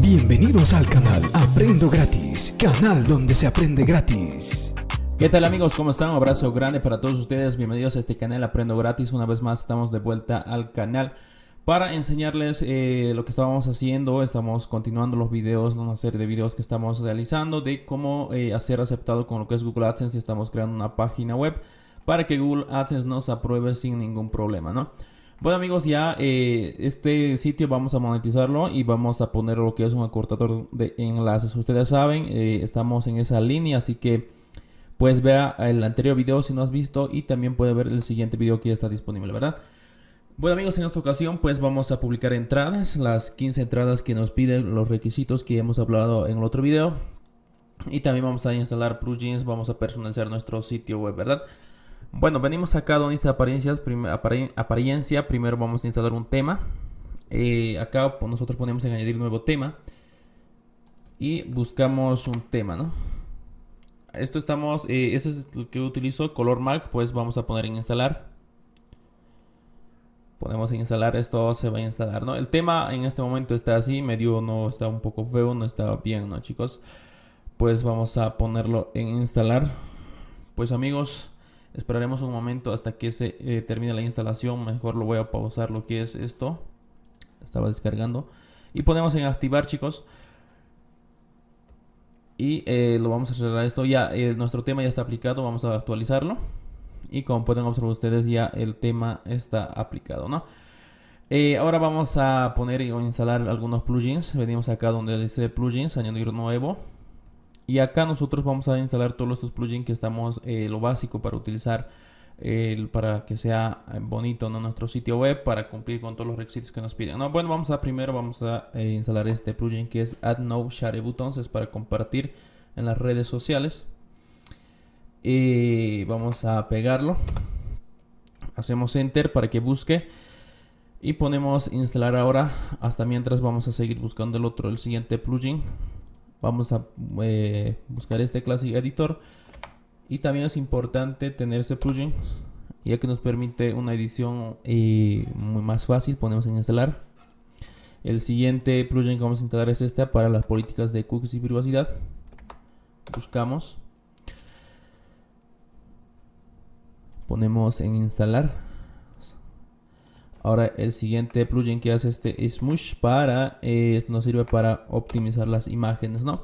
Bienvenidos al canal Aprendo Gratis, canal donde se aprende gratis. ¿Qué tal amigos? ¿Cómo están? Un abrazo grande para todos ustedes. Bienvenidos a este canal Aprendo Gratis. Una vez más estamos de vuelta al canal para enseñarles eh, lo que estábamos haciendo. Estamos continuando los videos, una serie de videos que estamos realizando de cómo eh, hacer aceptado con lo que es Google AdSense y estamos creando una página web para que Google AdSense nos apruebe sin ningún problema, ¿no? Bueno amigos, ya eh, este sitio vamos a monetizarlo y vamos a poner lo que es un acortador de enlaces. Ustedes saben, eh, estamos en esa línea, así que pues vea el anterior video si no has visto y también puede ver el siguiente video que ya está disponible, ¿verdad? Bueno amigos, en esta ocasión pues vamos a publicar entradas, las 15 entradas que nos piden los requisitos que hemos hablado en el otro video. Y también vamos a instalar plugins, vamos a personalizar nuestro sitio web, ¿verdad? Bueno, venimos acá donde dice apariencias, apariencia, primero vamos a instalar un tema. Eh, acá nosotros ponemos en añadir nuevo tema y buscamos un tema, ¿no? Esto estamos, eh, ese es el que utilizo, color Mac, pues vamos a poner en instalar. Ponemos en instalar, esto se va a instalar, ¿no? El tema en este momento está así, medio no está un poco feo, no está bien, ¿no, chicos? Pues vamos a ponerlo en instalar. Pues amigos, Esperaremos un momento hasta que se eh, termine la instalación. Mejor lo voy a pausar lo que es esto. Estaba descargando. Y ponemos en activar, chicos. Y eh, lo vamos a cerrar esto. Ya eh, nuestro tema ya está aplicado. Vamos a actualizarlo. Y como pueden observar ustedes, ya el tema está aplicado, ¿no? ahora vamos a poner o instalar algunos plugins. Venimos acá donde dice plugins, añadir nuevo. Y acá nosotros vamos a instalar todos estos plugins que estamos, eh, lo básico para utilizar, para que sea eh, bonito nuestro sitio web, para cumplir con todos los requisitos que nos piden. bueno, vamos a primero vamos a eh, instalar este plugin que es Add No Share Buttons, es para compartir en las redes sociales. vamos a pegarlo. Hacemos Enter para que busque. Y ponemos instalar ahora. Hasta mientras vamos a seguir buscando el otro, el siguiente plugin. Vamos a eh, buscar este clásico editor. Y también es importante tener este plugin, ya que nos permite una edición eh, muy más fácil. Ponemos en instalar. El siguiente plugin que vamos a instalar es este para las políticas de cookies y privacidad. Buscamos. Ponemos en instalar Ahora el siguiente plugin que hace este Smush para, eh, esto nos sirve para optimizar las imágenes, ¿no?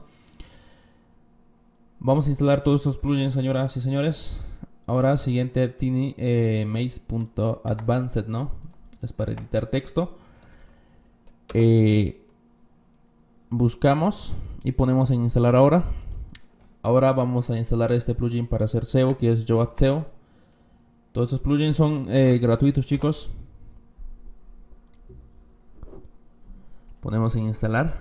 Vamos a instalar todos estos plugins, señoras y señores. Ahora siguiente tiny eh, maze.advanced, ¿no? Es para editar texto. Eh, buscamos y ponemos en instalar ahora. Ahora vamos a instalar este plugin para hacer SEO, que es Yoast SEO. Todos estos plugins son eh, gratuitos, chicos. Ponemos en instalar.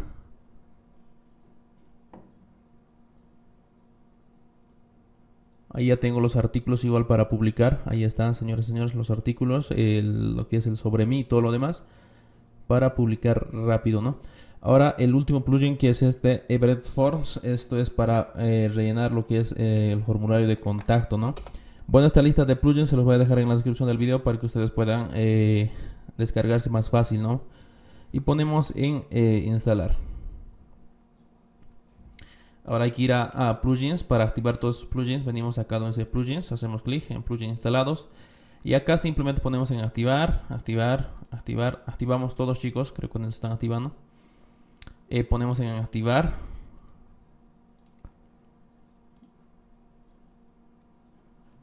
Ahí ya tengo los artículos igual para publicar. Ahí están, señores y señores, los artículos, lo que es el sobre mí y todo lo demás. Para publicar rápido, ¿no? Ahora el último plugin que es este Everett Forms. Esto es para eh, rellenar lo que es eh, el formulario de contacto, ¿no? Bueno, esta lista de plugins se los voy a dejar en la descripción del video para que ustedes puedan eh, descargarse más fácil, ¿no? y ponemos en eh, instalar. Ahora hay que ir a, plugins para activar todos los plugins. Venimos acá donde dice plugins, hacemos clic en plugins instalados. Y acá simplemente ponemos en activar, activar, activar. Activamos todos chicos, creo que nos están activando. Eh, ponemos en activar.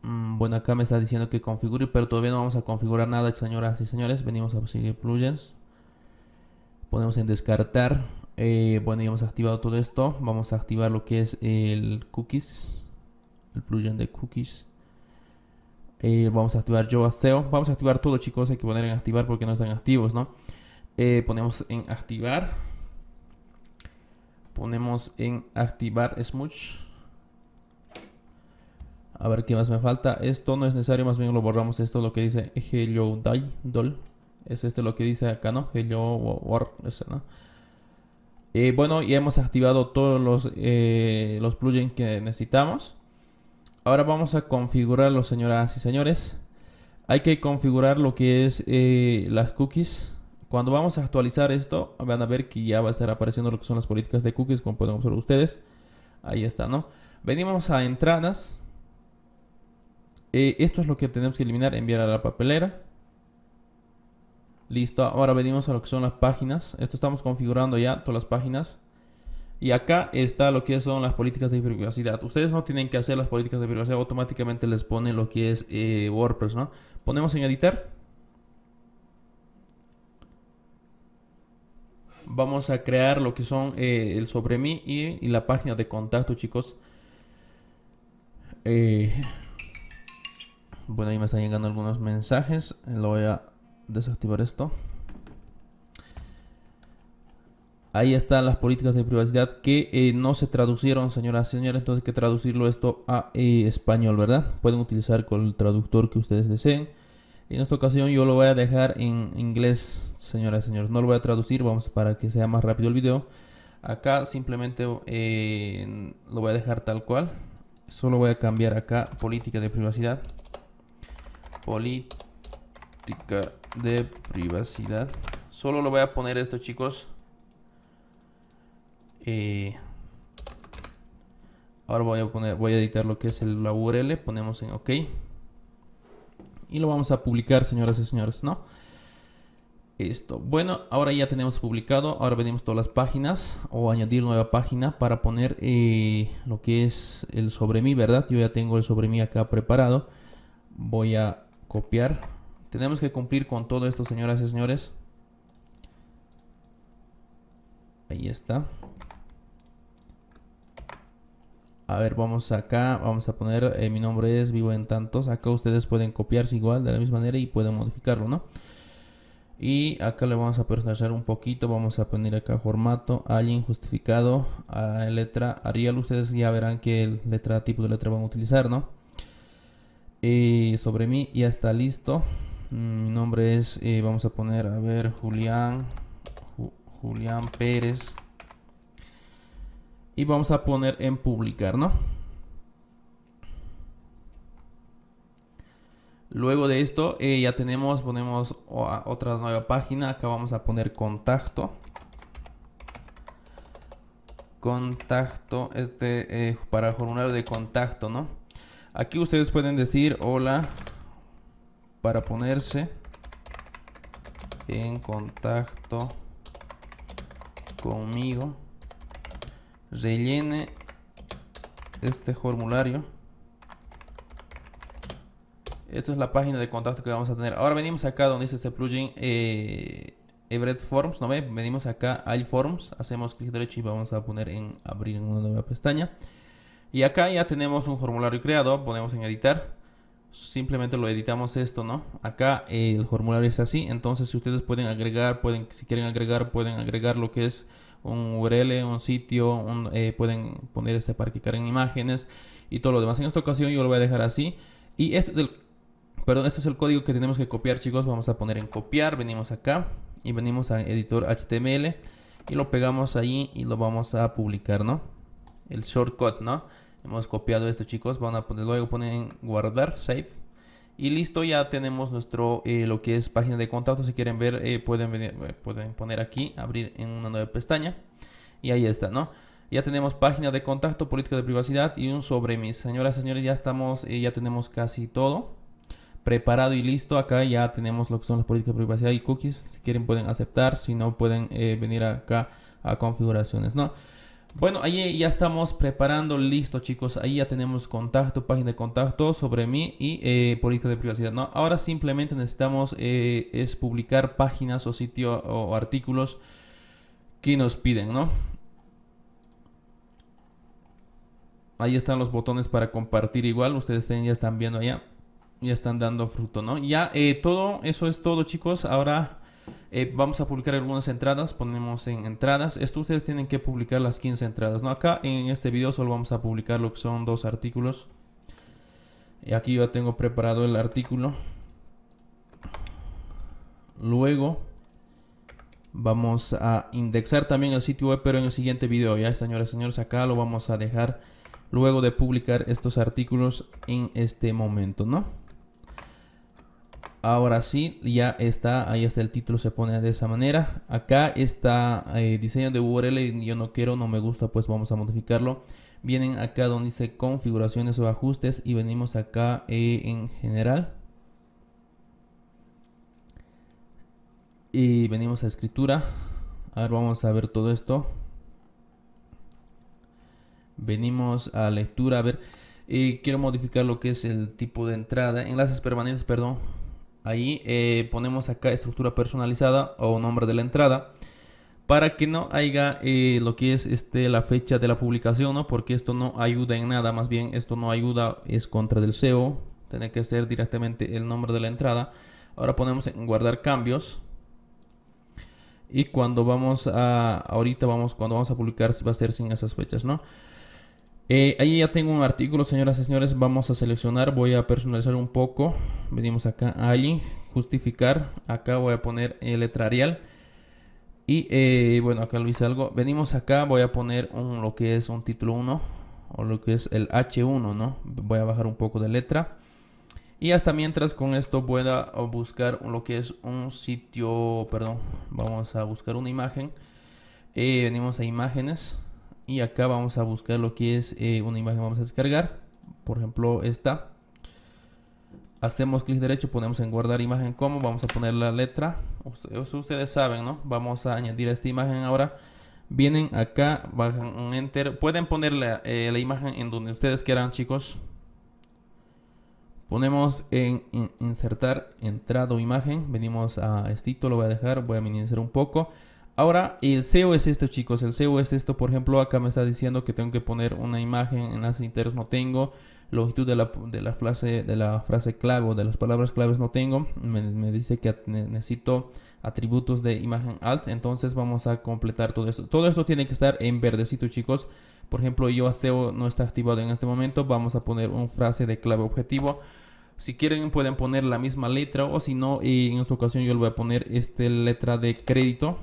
Mm, bueno, acá me está diciendo que configure, pero todavía no vamos a configurar nada, señoras y señores. Venimos a seguir plugins ponemos en descartar eh, bueno ya hemos activado todo esto vamos a activar lo que es el cookies el plugin de cookies eh, vamos a activar yo SEO vamos a activar todo chicos hay que poner en activar porque no están activos no eh, ponemos en activar ponemos en activar smudge a ver qué más me falta esto no es necesario más bien lo borramos esto lo que dice hello die doll es este lo que dice acá, ¿no? Hello World, eso, ¿no? Eh, bueno, ya hemos activado todos los, eh, los plugins que necesitamos. Ahora vamos a configurarlo, señoras y señores. Hay que configurar lo que es eh, las cookies. Cuando vamos a actualizar esto, van a ver que ya va a estar apareciendo lo que son las políticas de cookies, como pueden observar ustedes. Ahí está, ¿no? Venimos a entradas. esto es lo que tenemos que eliminar, enviar a la papelera. Listo, ahora venimos a lo que son las páginas. Esto estamos configurando ya todas las páginas. Y acá está lo que son las políticas de privacidad. Ustedes no tienen que hacer las políticas de privacidad, automáticamente les pone lo que es eh, WordPress, ¿no? Ponemos en editar. Vamos a crear lo que son eh, el sobre mí y, la página de contacto, chicos. Eh, bueno, ahí me están llegando algunos mensajes. Lo voy a desactivar esto. Ahí están las políticas de privacidad que eh, no se traducieron, señoras y señores. Entonces hay que traducirlo esto a eh, español, ¿verdad? Pueden utilizar con el traductor que ustedes deseen. En esta ocasión yo lo voy a dejar en inglés, señoras y señores. No lo voy a traducir, vamos para que sea más rápido el video. Acá simplemente eh, lo voy a dejar tal cual. Solo voy a cambiar acá política de privacidad. Política de privacidad. Solo lo voy a poner esto, chicos. Eh, ahora voy a poner, voy a editar lo que es el, la URL. Ponemos en OK. Y lo vamos a publicar, señoras y señores, ¿no? Esto. Bueno, ahora ya tenemos publicado. Ahora venimos todas las páginas o añadir nueva página para poner eh, lo que es el sobre mí, ¿verdad? Yo ya tengo el sobre mí acá preparado. Voy a copiar tenemos que cumplir con todo esto, señoras y señores. Ahí está. A ver, vamos acá, vamos a poner, eh, mi nombre es Vivo en Tantos. Acá ustedes pueden copiarse igual de la misma manera y pueden modificarlo, ¿no? Y acá le vamos a personalizar un poquito, vamos a poner acá formato, alguien justificado, a letra Arial. Ustedes ya verán qué letra, tipo de letra van a utilizar, ¿no? Y eh, sobre mí, ya está listo. Mi nombre es, eh, vamos a poner, a ver, Julián, Julián Pérez. Y vamos a poner en publicar, ¿no? Luego de esto eh, ya tenemos, ponemos otra nueva página. Acá vamos a poner contacto. Contacto, este eh, para formulario de contacto, ¿no? Aquí ustedes pueden decir, hola, para ponerse en contacto conmigo rellene este formulario esta es la página de contacto que vamos a tener ahora venimos acá donde dice este plugin eh, Everett Forms no ve venimos acá al Forms hacemos clic derecho y vamos a poner en abrir una nueva pestaña y acá ya tenemos un formulario creado ponemos en editar simplemente lo editamos esto, ¿no? Acá eh, el formulario es así, entonces si ustedes pueden agregar, pueden, si quieren agregar, pueden agregar lo que es un URL, un sitio, eh, pueden poner este para que carguen imágenes y todo lo demás. En esta ocasión yo lo voy a dejar así y este es el, perdón, este es el código que tenemos que copiar, chicos. Vamos a poner en copiar, venimos acá y venimos a editor HTML y lo pegamos ahí y lo vamos a publicar, ¿no? El shortcut, ¿no? Hemos copiado esto chicos, van a poner, luego ponen guardar, save. Y listo, ya tenemos nuestro, eh, lo que es página de contacto. Si quieren ver, eh, pueden, venir, eh, pueden poner aquí, abrir en una nueva pestaña. Y ahí está, ¿no? Ya tenemos página de contacto, política de privacidad y un sobre mis. Señoras y señores, ya estamos, ya tenemos casi todo preparado y listo. Acá ya tenemos lo que son las políticas de privacidad y cookies. Si quieren pueden aceptar, si no pueden venir acá a configuraciones, ¿no? Bueno, ahí ya estamos preparando, listo chicos, ahí ya tenemos contacto, página de contacto sobre mí y eh, política de privacidad. ¿no? Ahora simplemente necesitamos eh, es publicar páginas o sitio o artículos que nos piden, ¿no? Ahí están los botones para compartir igual, ustedes ya están viendo allá, ya están dando fruto, ¿no? Ya eh, todo, eso es todo chicos, ahora eh, vamos a publicar algunas entradas, ponemos en entradas. Esto ustedes tienen que publicar las 15 entradas, ¿no? Acá en este video solo vamos a publicar lo que son dos artículos. Y aquí ya tengo preparado el artículo. Luego vamos a indexar también el sitio web, pero en el siguiente video, ¿ya? Señoras y señores, acá lo vamos a dejar luego de publicar estos artículos en este momento, ¿no? Ahora sí, ya está, ahí está el título, se pone de esa manera. Acá está eh, diseño de URL, y yo no quiero, no me gusta, pues vamos a modificarlo. Vienen acá donde dice configuraciones o ajustes y venimos acá eh, en general. Y venimos a escritura. ver, vamos a ver todo esto. Venimos a lectura, a ver. Eh, quiero modificar lo que es el tipo de entrada, enlaces permanentes, perdón Ahí eh, ponemos acá estructura personalizada o nombre de la entrada para que no haya eh, lo que es este, la fecha de la publicación, ¿no? porque esto no ayuda en nada, más bien esto no ayuda, es contra del SEO, tiene que ser directamente el nombre de la entrada. Ahora ponemos en guardar cambios y cuando vamos a ahorita vamos cuando vamos a publicar va a ser sin esas fechas, ¿no? Eh, ahí ya tengo un artículo, señoras y señores. Vamos a seleccionar, voy a personalizar un poco. Venimos acá a justificar. Acá voy a poner el letrarial. Y eh, bueno, acá lo hice algo. Venimos acá, voy a poner un, lo que es un título 1 o lo que es el H1, ¿no? Voy a bajar un poco de letra. Y hasta mientras con esto pueda buscar lo que es un sitio, perdón, vamos a buscar una imagen. Eh, venimos a imágenes y acá vamos a buscar lo que es eh, una imagen vamos a descargar por ejemplo esta hacemos clic derecho ponemos en guardar imagen como vamos a poner la letra ustedes, saben no vamos a añadir esta imagen ahora vienen acá bajan un enter pueden poner la, eh, imagen en donde ustedes quieran chicos ponemos en, insertar entrado imagen venimos a este lo voy a dejar voy a minimizar un poco Ahora, el SEO es esto, chicos. El SEO es esto. Por ejemplo, acá me está diciendo que tengo que poner una imagen, En las interés no tengo, longitud de la, frase, de la frase clave o de las palabras claves no tengo. Me, dice que necesito atributos de imagen alt. Entonces vamos a completar todo esto. Todo esto tiene que estar en verdecito, chicos. Por ejemplo, yo SEO no está activado en este momento. Vamos a poner una frase de clave objetivo. Si quieren pueden poner la misma letra o si no, en esta ocasión yo le voy a poner esta letra de crédito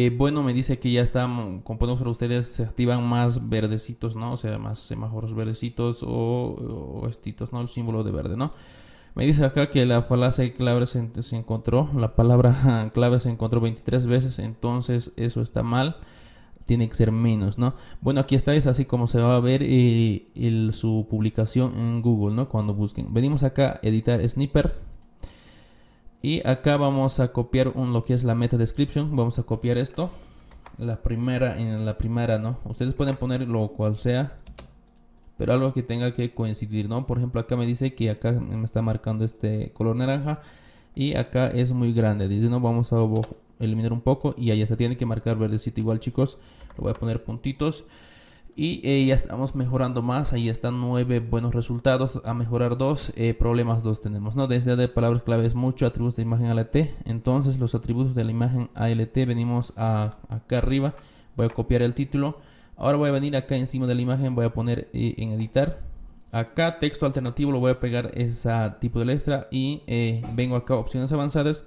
eh, bueno, me dice que ya están, mm, como podemos ver ustedes, se activan más verdecitos, ¿no? O sea, más semáforos verdecitos o, estitos, ¿no? El símbolo de verde, ¿no? Me dice acá que la falacia clave se, encontró, la palabra clave se encontró 23 veces, entonces eso está mal, tiene que ser menos, ¿no? Bueno, aquí está, es así como se va a ver eh, su publicación en Google, ¿no? Cuando busquen. Venimos acá, editar snipper y acá vamos a copiar un, lo que es la meta description vamos a copiar esto la primera en la primera no ustedes pueden poner lo cual sea pero algo que tenga que coincidir no por ejemplo acá me dice que acá me está marcando este color naranja y acá es muy grande dice no vamos a eliminar un poco y allá se tiene que marcar verdecito igual chicos lo voy a poner puntitos y eh, ya estamos mejorando más. Ahí están nueve buenos resultados. A mejorar dos, eh, problemas dos tenemos. ¿no? desde de palabras claves mucho, atributos de imagen ALT. Entonces los atributos de la imagen ALT venimos a, acá arriba. Voy a copiar el título. Ahora voy a venir acá encima de la imagen, voy a poner eh, en editar. Acá texto alternativo lo voy a pegar ese tipo de letra y vengo acá opciones avanzadas.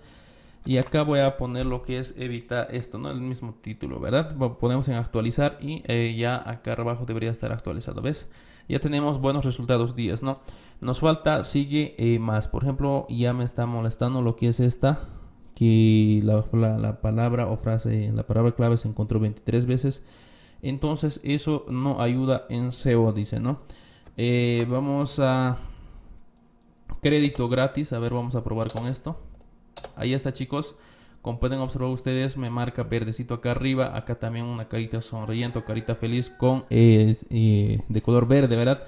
Y acá voy a poner lo que es evitar esto, ¿no? El mismo título, ¿verdad? Ponemos en actualizar y eh, ya acá abajo debería estar actualizado, ¿ves? Ya tenemos buenos resultados 10, ¿no? Nos falta, sigue eh, más. Por ejemplo, ya me está molestando lo que es esta, que la, palabra o frase, la palabra clave se encontró 23 veces. Entonces eso no ayuda en SEO, dice, ¿no? Eh, vamos a crédito gratis. A ver, vamos a probar con esto. Ahí está chicos. Como pueden observar ustedes, me marca verdecito acá arriba. Acá también una carita sonriente o carita feliz con eh, de color verde, ¿verdad?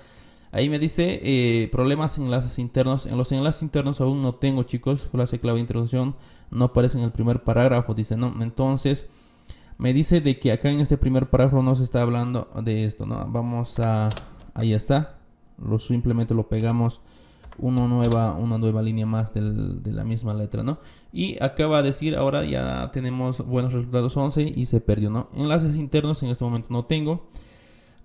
Ahí me dice eh, problemas en enlaces internos. En los enlaces internos aún no tengo, chicos. Frase clave de introducción no aparece en el primer parágrafo. Dice, no. Entonces, me dice de que acá en este primer parágrafo no se está hablando de esto, ¿no? Vamos a... Ahí está. Lo simplemente lo pegamos una nueva, una nueva línea más de la misma letra, ¿no? Y acaba de decir, ahora ya tenemos buenos resultados 11 y se perdió, ¿no? Enlaces internos en este momento no tengo.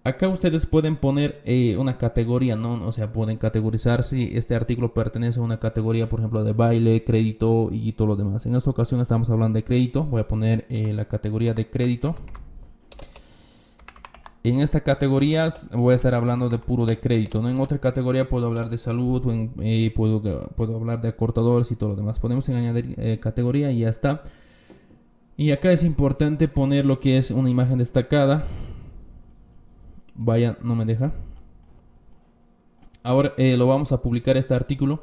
Acá ustedes pueden poner eh, una categoría, ¿no? O sea, pueden categorizar si este artículo pertenece a una categoría, por ejemplo, de baile, crédito y todo lo demás. En esta ocasión estamos hablando de crédito. Voy a poner eh, la categoría de crédito en esta categoría voy a estar hablando de puro de crédito, ¿no? En otra categoría puedo hablar de salud, puedo, puedo, hablar de acortadores y todo lo demás. Podemos en añadir eh, categoría y ya está. Y acá es importante poner lo que es una imagen destacada. Vaya, no me deja. Ahora eh, lo vamos a publicar este artículo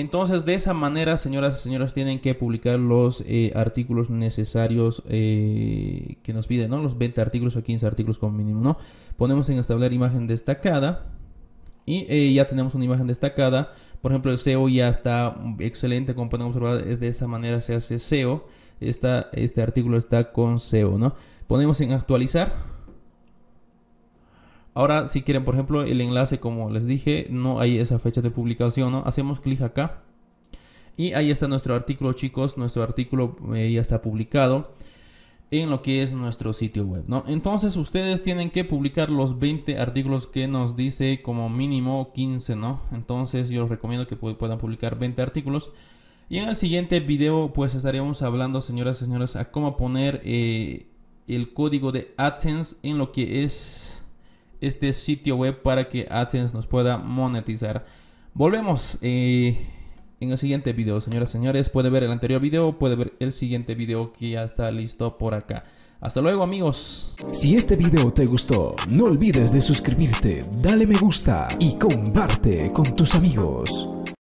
entonces, de esa manera, señoras y señores, tienen que publicar los eh, artículos necesarios eh, que nos piden, ¿no? Los 20 artículos o 15 artículos como mínimo, ¿no? Ponemos en establecer imagen destacada y eh, ya tenemos una imagen destacada. Por ejemplo, el SEO ya está excelente, como pueden observar, es de esa manera se hace SEO. este artículo está con SEO, ¿no? Ponemos en actualizar Ahora, si quieren, por ejemplo, el enlace, como les dije, no hay esa fecha de publicación, ¿no? Hacemos clic acá. Y ahí está nuestro artículo, chicos. Nuestro artículo eh, ya está publicado en lo que es nuestro sitio web, ¿no? Entonces, ustedes tienen que publicar los 20 artículos que nos dice como mínimo 15, ¿no? Entonces, yo les recomiendo que puedan publicar 20 artículos. Y en el siguiente video, pues estaríamos hablando, señoras y señores, a cómo poner eh, el código de AdSense en lo que es este sitio web para que AdSense nos pueda monetizar. Volvemos eh, en el siguiente video, señoras y señores. Puede ver el anterior video, puede ver el siguiente video que ya está listo por acá. Hasta luego amigos. Si este video te gustó, no olvides de suscribirte, dale me gusta y comparte con tus amigos.